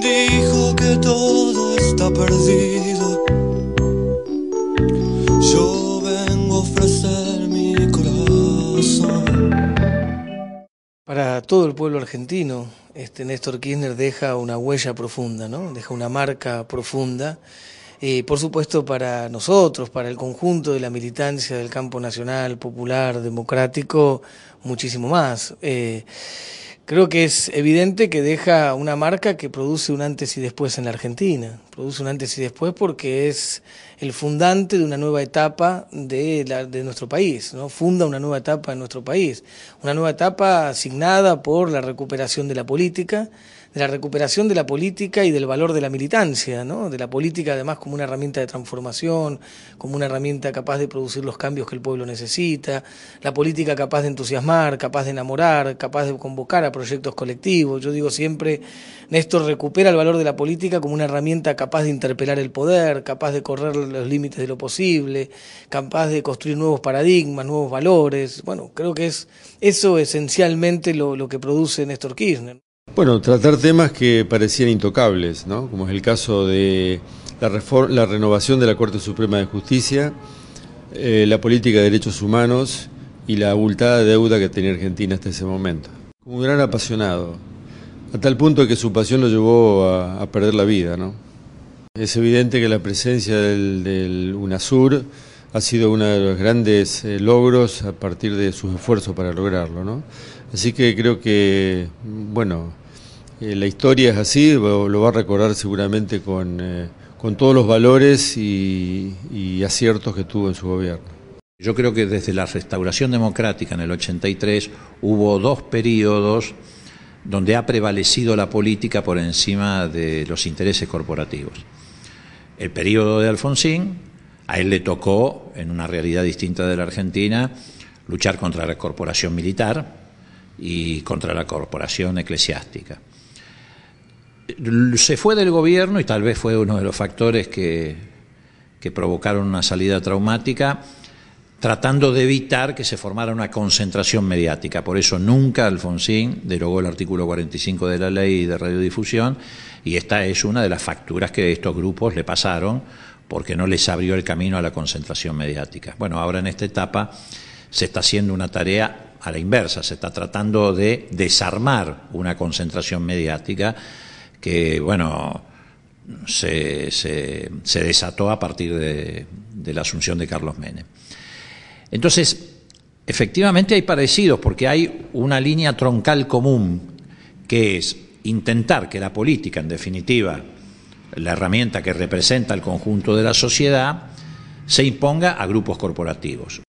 dijo que todo está perdido. Yo vengo a ofrecer mi corazón. Para todo el pueblo argentino, este Néstor Kirchner deja una huella profunda, ¿no? Deja una marca profunda eh, por supuesto para nosotros, para el conjunto de la militancia del campo nacional, popular, democrático, muchísimo más. Eh, creo que es evidente que deja una marca que produce un antes y después en la Argentina. Produce un antes y después porque es el fundante de una nueva etapa de, la, de nuestro país, ¿no? Funda una nueva etapa en nuestro país. Una nueva etapa asignada por la recuperación de la política, la recuperación de la política y del valor de la militancia, ¿no? de la política además como una herramienta de transformación, como una herramienta capaz de producir los cambios que el pueblo necesita, la política capaz de entusiasmar, capaz de enamorar, capaz de convocar a proyectos colectivos. Yo digo siempre, Néstor recupera el valor de la política como una herramienta capaz de interpelar el poder, capaz de correr los límites de lo posible, capaz de construir nuevos paradigmas, nuevos valores. Bueno, creo que es eso esencialmente lo que produce Néstor Kirchner. Bueno, tratar temas que parecían intocables, ¿no? como es el caso de la, reforma, la renovación de la Corte Suprema de Justicia, eh, la política de derechos humanos y la abultada deuda que tenía Argentina hasta ese momento. Un gran apasionado, a tal punto que su pasión lo llevó a, perder la vida. ¿no? Es evidente que la presencia del, UNASUR ha sido uno de los grandes eh, logros a partir de sus esfuerzos para lograrlo. ¿no? Así que creo que, mm, bueno, eh, la historia es así, lo, va a recordar seguramente eh, con, todos los valores y, y aciertos que tuvo en su gobierno. Yo creo que desde la restauración democrática en el 83 hubo dos periodos donde ha prevalecido la política por encima de los intereses corporativos. El periodo de Alfonsín, a él le tocó, en una realidad distinta de la Argentina, luchar contra la corporación militar y contra la corporación eclesiástica se fue del gobierno y tal vez fue uno de los factores que, que provocaron una salida traumática, tratando de evitar que se formara una concentración mediática. Por eso nunca Alfonsín derogó el artículo 45 de la ley de radiodifusión y esta es una de las facturas que estos grupos le pasaron porque no les abrió el camino a la concentración mediática. Bueno, ahora en esta etapa se está haciendo una tarea a la inversa, se está tratando de desarmar una concentración mediática que, bueno, se, se, desató a partir de, la asunción de Carlos Menem. Entonces, efectivamente hay parecidos, porque hay una línea troncal común, que es intentar que la política, en definitiva, la herramienta que representa el conjunto de la sociedad, se imponga a grupos corporativos.